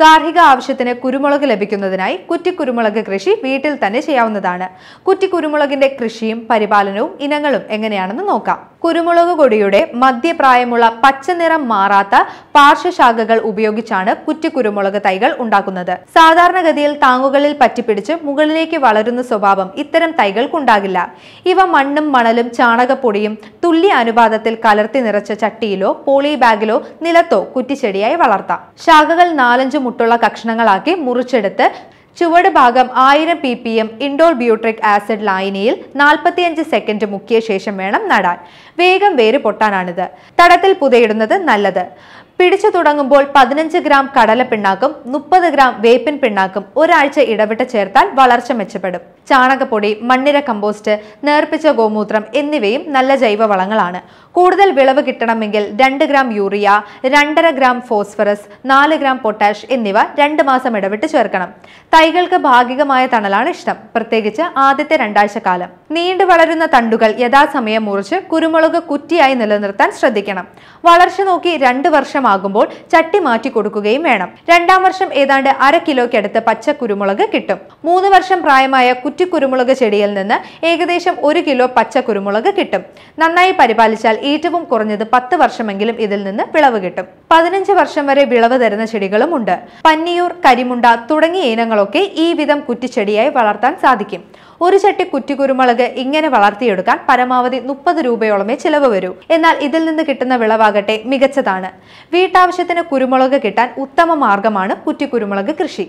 ഗാർഹിക ആവശ്യത്തിന് കുരുമുളക് ലഭിക്കുന്നതിനായി കുറ്റിക്കുരുമുളക് കൃഷി വീട്ടിൽ തന്നെ ചെയ്യാവുന്നതാണ് കുറ്റിക്കുരുമുളകിന്റെ കൃഷിയും പരിപാലനവും ഇനങ്ങളും എങ്ങനെയാണെന്ന് നോക്കാം കുരുമുളക് കൊടിയുടെ മധ്യപ്രായമുള്ള പച്ചനിറം മാറാത്ത പാർശ്വശാഖകൾ ഉപയോഗിച്ചാണ് കുറ്റിക്കുരുമുളക് തൈകൾ ഉണ്ടാക്കുന്നത് സാധാരണഗതിയിൽ താങ്ങുകളിൽ പറ്റിപ്പിടിച്ച് മുകളിലേക്ക് വളരുന്ന സ്വഭാവം ഇത്തരം തൈകൾക്കുണ്ടാകില്ല ഇവ മണ്ണും മണലും ചാണകപ്പൊടിയും തുല്യ അനുപാതത്തിൽ കലർത്തി നിറച്ച ചട്ടിയിലോ പോളി ബാഗിലോ നിലത്തോ കുറ്റിച്ചെടിയായി വളർത്താം ശാഖകൾ നാലഞ്ച് മുട്ടുള്ള കഷ്ണങ്ങളാക്കി മുറിച്ചെടുത്ത് ചുവട് ഭാഗം ആയിരം P P M indole butyric acid ലായനിയിൽ നാൽപ്പത്തിയഞ്ച് സെക്കൻഡ് മുക്കിയ ശേഷം വേണം നടാൻ വേഗം വേര് പൊട്ടാനാണിത് തടത്തിൽ പുതയിടുന്നത് നല്ലത് പിടിച്ചു തുടങ്ങുമ്പോൾ പതിനഞ്ച് ഗ്രാം കടല പിണ്ണാക്കും മുപ്പത് ഗ്രാം വേപ്പിൻ പിണ്ണാക്കും ഒരാഴ്ച ഇടവിട്ട് ചേർത്താൽ വളർച്ച മെച്ചപ്പെടും ചാണകപ്പൊടി മണ്ണിര കമ്പോസ്റ്റ് നേർപ്പിച്ച ഗോമൂത്രം എന്നിവയും നല്ല ജൈവവളങ്ങളാണ് കൂടുതൽ വിളവ് കിട്ടണമെങ്കിൽ രണ്ട് ഗ്രാം യൂറിയ രണ്ടര ഗ്രാം ഫോസ്ഫറസ് നാല് ഗ്രാം പൊട്ടാഷ് എന്നിവ രണ്ട് മാസം ഇടവിട്ട് ചേർക്കണം തൈകൾക്ക് ഭാഗികമായ തണലാണ് ഇഷ്ടം പ്രത്യേകിച്ച് ആദ്യത്തെ രണ്ടാഴ്ച കാലം നീണ്ടു വളരുന്ന തണ്ടുകൾ യഥാസമയം മുറിച്ച് കുരുമുളക് കുറ്റിയായി നിലനിർത്താൻ ശ്രദ്ധിക്കണം വളർച്ച നോക്കി രണ്ട് വർഷം ആകുമ്പോൾ ചട്ടി മാറ്റി കൊടുക്കുകയും വേണം രണ്ടാം വർഷം ഏതാണ്ട് അര കിലോയ്ക്കടുത്ത് പച്ച കുരുമുളക് കിട്ടും മൂന്ന് വർഷം പ്രായമായ കുറ്റിക്കുരുമുളക് ചെടിയിൽ നിന്ന് ഏകദേശം ഒരു കിലോ പച്ച കുരുമുളക് കിട്ടും നന്നായി പരിപാലിച്ചാൽ ഏറ്റവും കുറഞ്ഞത് പത്ത് വർഷമെങ്കിലും ഇതിൽ നിന്ന് വിളവ് കിട്ടും പതിനഞ്ച് വർഷം വരെ വിളവ് തരുന്ന ചെടികളും ഉണ്ട് പന്നിയൂർ കരിമുണ്ട തുടങ്ങിയ ഇനങ്ങളൊക്കെ ഈ വിധം കുറ്റിച്ചെടിയായി വളർത്താൻ സാധിക്കും ഒരു ചട്ടി കുരുമുളക് ഇങ്ങനെ വളർത്തിയെടുക്കാൻ പരമാവധി മുപ്പത് രൂപയോളമേ ചിലവ് വരൂ എന്നാൽ ഇതിൽ നിന്ന് കിട്ടുന്ന വിളവാകട്ടെ മികച്ചതാണ് വീട്ടാവശ്യത്തിന് കുരുമുളക് കിട്ടാൻ ഉത്തമ മാർഗമാണ് കുറ്റിക്കുരുമുളക് കൃഷി